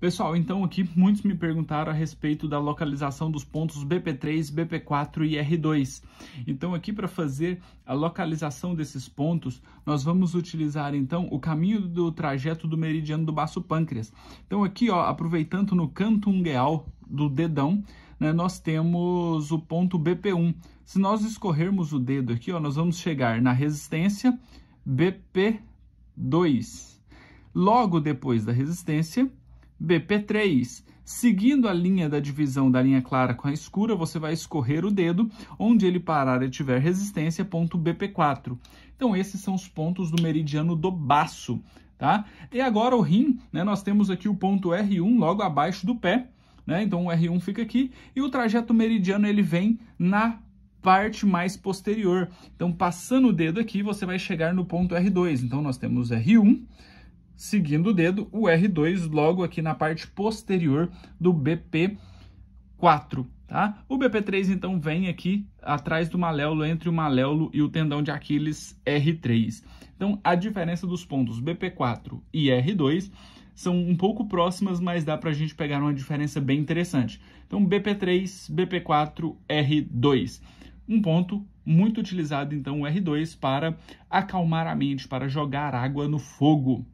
Pessoal, então aqui muitos me perguntaram a respeito da localização dos pontos BP3, BP4 e R2. Então aqui para fazer a localização desses pontos, nós vamos utilizar então o caminho do trajeto do meridiano do baço pâncreas. Então aqui, ó, aproveitando no canto ungueal do dedão, né, nós temos o ponto BP1. Se nós escorrermos o dedo aqui, ó, nós vamos chegar na resistência BP2. Logo depois da resistência, BP3. Seguindo a linha da divisão da linha clara com a escura, você vai escorrer o dedo, onde ele parar e tiver resistência, ponto BP4. Então, esses são os pontos do meridiano do baço, tá? E agora o rim, né, nós temos aqui o ponto R1 logo abaixo do pé, né? Então, o R1 fica aqui e o trajeto meridiano ele vem na parte mais posterior. Então, passando o dedo aqui, você vai chegar no ponto R2. Então, nós temos R1, seguindo o dedo, o R2 logo aqui na parte posterior do BP4. Tá? O BP3, então, vem aqui atrás do maléolo, entre o maléolo e o tendão de Aquiles R3. Então, a diferença dos pontos BP4 e R2 são um pouco próximas, mas dá para a gente pegar uma diferença bem interessante. Então, BP3, BP4, R2. Um ponto muito utilizado, então, o R2 para acalmar a mente, para jogar água no fogo.